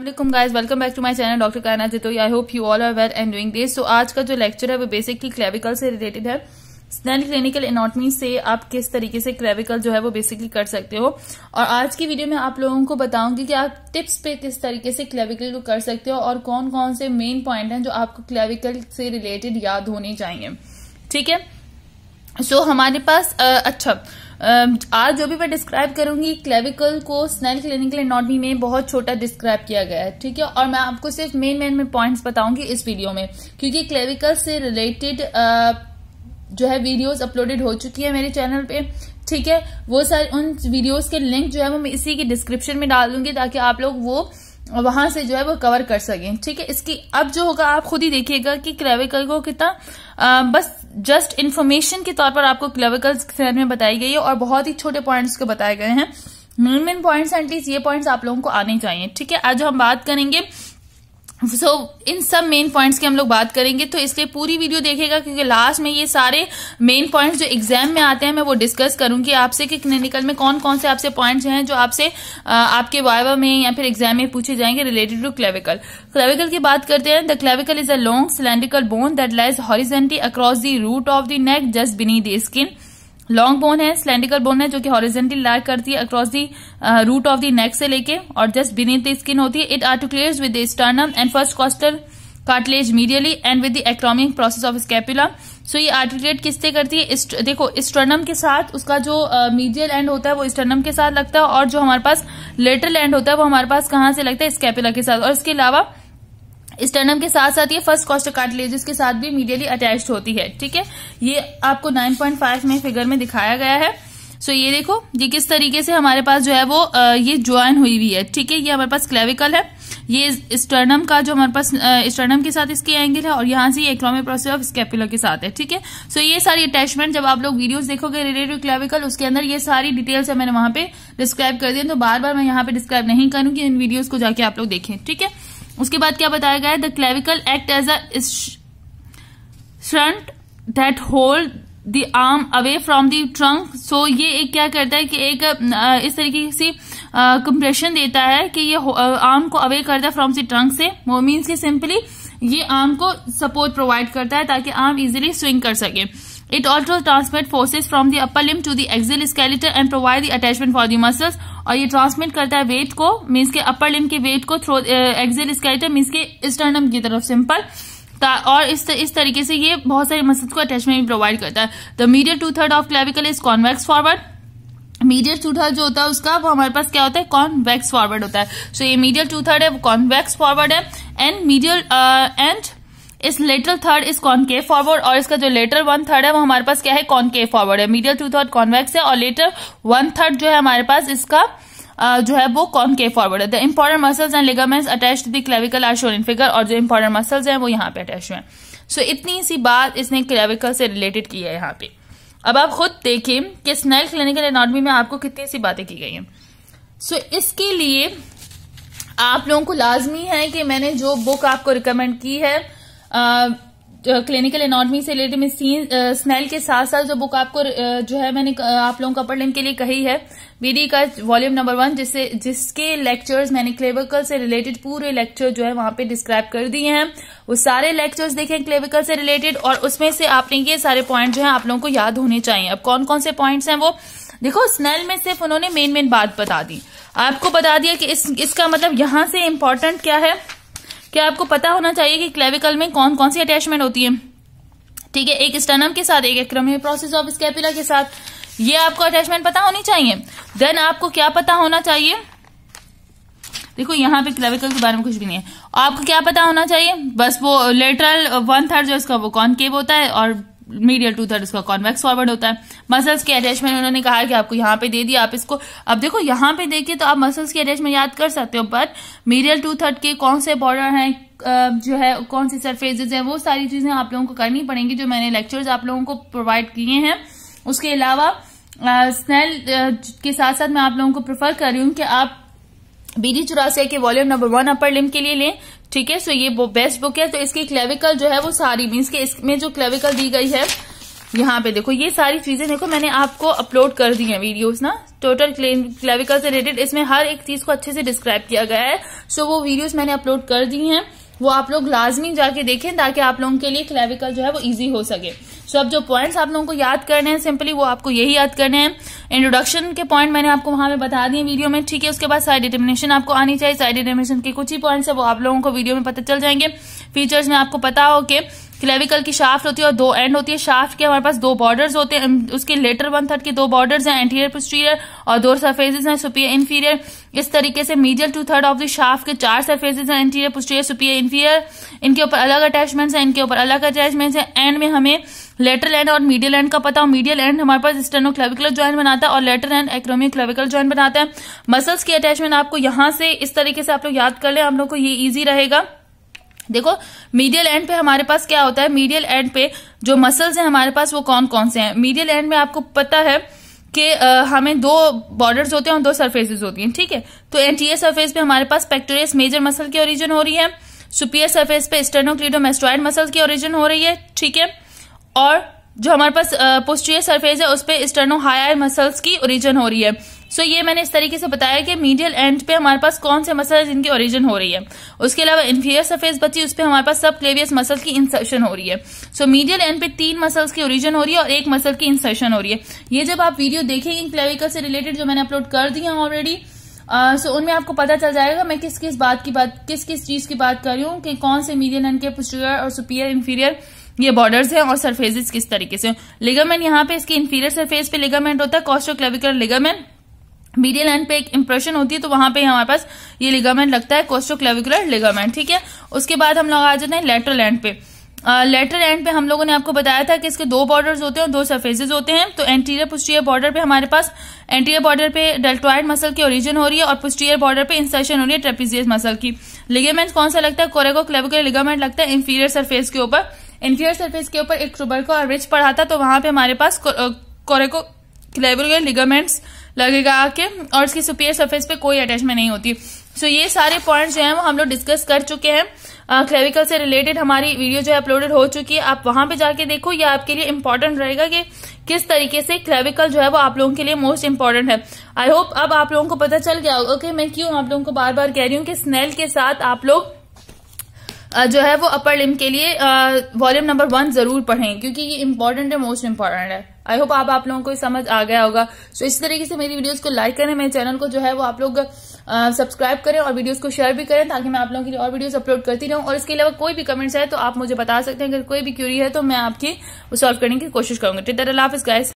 Allah guys welcome back to my channel doctor Kaina Jatoi I hope you all are well and doing this so आज का जो lecture है वो basically clavicle से related है Snell clinical anatomy से आप किस तरीके से क्लेविकल जो है वो बेसिकली कर सकते हो और आज की वीडियो में आप लोगों को बताऊंगी कि आप टिप्स पे किस तरीके से क्लेविकल को कर सकते हो और कौन कौन से मेन पॉइंट हैं जो आपको क्लेविकल से रिलेटेड याद होने चाहिए ठीक है सो so, हमारे पास आ, अच्छा Um, आज जो भी मैं डिस्क्राइब करूंगी क्लेविकल को स्नेल क्लिनिकल एनॉटमी में बहुत छोटा डिस्क्राइब किया गया है ठीक है और मैं आपको सिर्फ मेन मेन में पॉइंट्स बताऊंगी इस वीडियो में क्योंकि क्लेविकल से रिलेटेड uh, जो है वीडियोस अपलोडेड हो चुकी है मेरे चैनल पे ठीक है वो सारे उन वीडियोस के लिंक जो है वो मैं इसी के डिस्क्रिप्शन में डाल दूंगी ताकि आप लोग वो वहां से जो है वो कवर कर सकें ठीक है इसकी अब जो होगा आप खुद ही देखिएगा कि क्रेविकल को कितना uh, बस जस्ट इन्फॉर्मेशन के तौर पर आपको क्लविकल थ्रेड में बताई गई है और बहुत ही छोटे पॉइंट्स को बताए गए हैं मेन मेन पॉइंट्स एंडलीस ये पॉइंट्स आप लोगों को आने चाहिए ठीक है आज हम बात करेंगे सो so, इन सब मेन पॉइंट्स की हम लोग बात करेंगे तो इसलिए पूरी वीडियो देखेगा क्योंकि लास्ट में ये सारे मेन पॉइंट्स जो एग्जाम में आते हैं मैं वो डिस्कस करूंगी आपसे कि क्लिनिकल में कौन कौन से आपसे पॉइंट्स हैं जो आपसे आपके वायवा में या फिर एग्जाम में पूछे जाएंगे रिलेटेड टू क्लेविकल क्लेविकल की बात करते हैं the clavicle is a long cylindrical bone that lies horizontally across the root of the neck just beneath the skin long bone है स्लेंडिकल बोन है जो कि हॉरिजेंटली लाइक करती है across the root of the neck से लेके और just beneath the skin होती है it articulate with the sternum and first costal cartilage medially and with the acromic process of scapula so ये आर्टिकुलेट किससे करती है देखो स्टर्नम के साथ उसका जो मीडियल uh, एंड होता है वो स्टर्नम के साथ लगता है और जो हमारे पास लेटर एंड होता है वो हमारे पास कहां से लगता है स्कैपुला के साथ और इसके अलावा स्टर्नम के साथ साथ ये फर्स्ट कॉस्टर कार्टिलेजेस के साथ भी मीडियली अटैच होती है ठीक है ये आपको 9.5 में फिगर में दिखाया गया है सो ये देखो ये किस तरीके से हमारे पास जो है वो ये ज्वाइन हुई हुई है ठीक है ये हमारे पास क्लेविकल है ये स्टर्नम का जो हमारे पास स्टर्नम के साथ इसके एंगल है और यहाँ से ये प्रोसेस ऑफ स्केपुलर के साथ है ठीक है सो ये सारी अटैचमेंट जब आप लोग वीडियोस देखोगे रिलेटेड क्लेविकल उसके अंदर ये सारी डिटेल्स है मैंने वहां पे डिस्क्राइब कर दी तो बार बार मैं यहाँ पे डिस्क्राइब नहीं करूंगी इन वीडियोज को जाके आप लोग देखें ठीक है उसके बाद क्या बताया गया है द क्लेविकल एक्ट एज अंट that hold the arm away from the trunk so ये एक क्या करता है कि एक इस तरीके से कंप्रेशन देता है कि ये आर्म को अवे करता है फ्रॉम सी ट्रंक से वो मीन्स की सिंपली ये आर्म को सपोर्ट प्रोवाइड करता है ताकि आर्म इजिली स्विंग कर सके it also transmit forces from the upper limb to the axial skeleton and provide the attachment for the muscles और ये ट्रांसमिट करता है वेट को मीन्स के अपर लिम के वेट को थ्रो एक्सिल स्केलेटर मीन्स के स्टर्नम की तरफ सिंपल और इस इस तरीके से ये बहुत सारी मसल को अटैचमेंट प्रोवाइड करता है the medial two third of clavicle is convex forward medial two third जो होता है उसका वो हमारे पास क्या होता है कॉन्वेक्स फॉरवर्ड होता है सो so, ये मीडियल टू थर्ड है वो कॉन्वेक्स फॉरवर्ड है एंड मीडियल एंड इस lateral third is concave forward और इसका जो लेटर वन थर्ड है वो हमारे पास क्या है के फॉरवर्ड है मीडियल टू थर्ड कॉन्वेक्स है और लेटर वन थर्ड जो है हमारे पास इसका Uh, जो है वो कॉनकेव फॉरवर्ड है the important muscles and ligaments attach to the clavicle are shown in figure और जो इम्पोर्टेंट मसल्स हैं वो यहाँ पे अटैच हुए हैं सो इतनी सी बात इसने क्लेविकल से रिलेटेड की है यहाँ पे अब आप खुद देखें कि स्नेल क्लिनिकल एनाटॉमी में आपको कितनी सी बातें की गई हैं सो so, इसके लिए आप लोगों को लाजमी है कि मैंने जो बुक आपको रिकमेंड की है क्लिनिकल एनॉटमी से रिलेटेड सीन स्नेल के साथ साथ जो बुक आपको जो है मैंने आप लोगों को पढ़ने के लिए कही है बीडी का वॉल्यूम नंबर वन जिससे जिसके लेक्चर्स मैंने क्लेविकल से रिलेटेड पूरे लेक्चर जो है वहां पे डिस्क्राइब कर दिए हैं वो सारे लेक्चर्स देखें क्लेविकल से रिलेटेड और उसमें से आपने ये सारे पॉइंट जो है आप लोगों को याद होने चाहिए अब कौन कौन से पॉइंट्स हैं वो देखो स्नेल में सिर्फ उन्होंने मेन मेन बात बता दी आपको बता दिया कि इस, इसका मतलब यहां से इम्पोर्टेंट क्या है क्या आपको पता होना चाहिए कि क्लेविकल में कौन कौन सी अटैचमेंट होती है ठीक है एक स्टनम के साथ एक एक्रोमी प्रोसेस ऑफ स्कैपिला के साथ ये आपको अटैचमेंट पता होनी चाहिए देन आपको क्या पता होना चाहिए देखो यहाँ पे क्लेविकल के बारे में कुछ भी नहीं है आपको क्या पता होना चाहिए बस वो लेटरल वन थर्ड जो इसका वो कॉनकेव होता है और मीडियल टू थर्ड इसका कॉन्वेक्स फॉरवर्ड होता है मसल्स के अटैचमेंट उन्होंने कहा कि आपको यहाँ पे दे दिया आप इसको अब देखो यहाँ पे देखिए तो आप मसल्स के अटैचमेंट याद कर सकते हो बट मीडियल टू थर्ड के कौन से बॉर्डर हैं जो है कौन सी सरफेजेज हैं वो सारी चीजें आप लोगों को करनी पड़ेंगी जो मैंने लेक्चर्स आप लोगों को प्रोवाइड किए हैं उसके अलावा स्नेल के साथ साथ मैं आप लोगों को प्रेफर कर रही हूँ कि आप बीडी चौरासी के volume number one upper limb के लिए लें ठीक है सो ये बेस्ट बुक है तो इसकी क्लेविकल जो है वो सारी मीन्स के इसमें जो क्लेविकल दी गई है यहाँ पे देखो ये सारी चीजें देखो मैंने आपको अपलोड कर दी है वीडियोस ना टोटल क्लेविकल से रिलेटेड इसमें हर एक चीज को अच्छे से डिस्क्राइब किया गया है सो वो वीडियोस मैंने अपलोड कर दी हैं वो आप लोग लाजमी जाके देखें ताकि आप लोगों के लिए क्लेविकल जो है वो ईजी हो सके सो so, अब जो पॉइंट्स आप लोगों को याद करने हैं सिंपली वो आपको यही याद करने हैं इंट्रोडक्शन के पॉइंट मैंने आपको वहां पे बता दिए वीडियो में ठीक है उसके बाद साइड डिटर्मिनेशन आपको आनी चाहिए साइड डिटर्मिनेशन के कुछ ही पॉइंट्स है वो आप लोगों को वीडियो में पता चल जाएंगे फीचर्स में आपको पता हो कि क्लेविकल की शाफ्ट होती है और दो एंड होती है शाफ्ट के हमारे पास दो बॉर्डर्स होते हैं उसके लेटर वन थर्ड के दो बॉर्डर्स हैं एंटीरियर पोस्टीरियर और दो सरफेसेस हैं सुपीरियर इन्फीरियर इस तरीके से medial two third of the shaft के चार सरफेसेस हैं एंटीरियर पोस्टीरियर सुपीरियर इन्फीरियर इनके ऊपर अलग अटैचमेंट्स हैं इनके ऊपर अलग अटैचमेंट्स हैं एंड में हमें लेटर एंड और मीडियल एंड का पता हो मीडियल एंड हमारे पास क्लेविकल ज्वाइन बनाता है और lateral end acromio clavicle join बनाता है मसल्स की अटैचमेंट आपको यहां से इस तरीके से आप लोग याद कर लें आप लोग को ये ईजी रहेगा देखो मीडियल एंड पे हमारे पास क्या होता है मीडियल एंड पे जो मसल्स हैं हमारे पास वो कौन कौन से हैं मीडियल एंड में आपको पता है कि हमें दो बॉर्डर्स होते हैं और दो सरफेसेस होती हैं ठीक है तो एंटीरियर सरफेस पे हमारे पास पेक्टोरियस मेजर मसल की ओरिजिन हो रही है सुपीरियर सरफेस पे स्टेनोक्लिडोमेस्ट्रॉइड मसल की ओरिजिन हो रही है ठीक है और जो हमारे पास पोस्टीरियर सरफेस है उस पर स्टर्नो हायर मसल्स की ओरिजिन हो रही है सो ये मैंने इस तरीके से बताया कि मीडियल एंड पे हमारे पास कौन से मसल जिनकी ओरिजिन हो रही है उसके अलावा इन्फीरियर सरफेस बची उस पर हमारे पास सब क्लेवियस मसल की इंसर्शन हो रही है सो मीडियल एंड पे तीन मसल्स की ओरिजिन हो रही है और एक मसल की इंसर्शन हो रही है ये जब आप वीडियो देखेंगे क्लेविकल से रिलेटेड जो मैंने अपलोड कर दिया ऑलरेडी सो uh, so, उनमें आपको पता चल जाएगा मैं किस किस बात की बात किस किस चीज की बात कर रही हूँ कि कौन से मीडियल एंड के पुस्टर और सुपीरियर इन्फीरियर ये बॉर्डर्स हैं और सरफेसेस किस तरीके से लिगामेंट यहाँ पे इसके इंफीरियर सरफेस पे लिगामेंट होता है कॉस्टोक्लेविकल लिगामेंट मीडियल एंड पे एक इंप्रेशन होती है तो वहां पे हमारे पास ये लिगामेंट लगता है कोस्टोक्लेविकुलर लिगामेंट ठीक है उसके बाद हम लोग आ जाते हैं लेटरल एंड पे लेटर एंड पे हम लोगों ने आपको बताया था कि इसके दो बॉर्डर्स होते हैं दो सरफेसेस होते हैं तो एंटीरियर पुस्टीरियर बॉर्डर पे हमारे पास एंटीरियर बॉर्डर पे डेल्टोइड मसल की ओरिजिन हो रही है और पुस्टीरियर बॉर्डर पे इंसर्शन हो रही है ट्रेपीजियस मसल की लिगामेंट कौन सा लगता है कोरेगो क्लेविकुलर लिगामेंट लगता है इंफीरियर सरफेस के ऊपर इंफीरियर सरफेस के ऊपर एक को और रिच पढ़ाता तो वहां पे हमारे पास कोरेको क्लेबर लिगामेंट्स लगेगा आके और इसकी सुपीरियर सरफेस पे कोई अटैचमेंट नहीं होती सो so, ये सारे पॉइंट्स जो हैं वो हम लोग डिस्कस कर चुके हैं क्लेविकल से रिलेटेड हमारी वीडियो जो है अपलोडेड हो चुकी है आप वहां पे जाके देखो ये आपके लिए इम्पोर्टेंट रहेगा कि किस तरीके से क्लेविकल जो है वो आप लोगों के लिए मोस्ट इम्पोर्टेंट है आई होप अब आप लोगों को पता चल गया ओके okay, मैं क्यों आप लोगों को बार बार कह रही हूँ कि स्नेल के साथ आप लोग जो है वो अपर लिम के लिए वॉल्यूम नंबर वन जरूर पढ़ें क्योंकि ये इम्पोर्टेंट है मोस्ट इम्पोर्टेंट है आई होप आप आप लोगों को समझ आ गया होगा सो so, इस तरीके से मेरी वीडियोस को लाइक करें मेरे चैनल को जो है वो आप लोग सब्सक्राइब करें और वीडियोस को शेयर भी करें ताकि मैं आप लोगों के लिए और वीडियोस अपलोड करती रहूं और इसके अलावा कोई भी कमेंट्स है तो आप मुझे बता सकते हैं अगर कोई भी क्यूरी है तो मैं आपकी सॉल्व करने की कोशिश करूंगी टिटर लाफ इस गाइस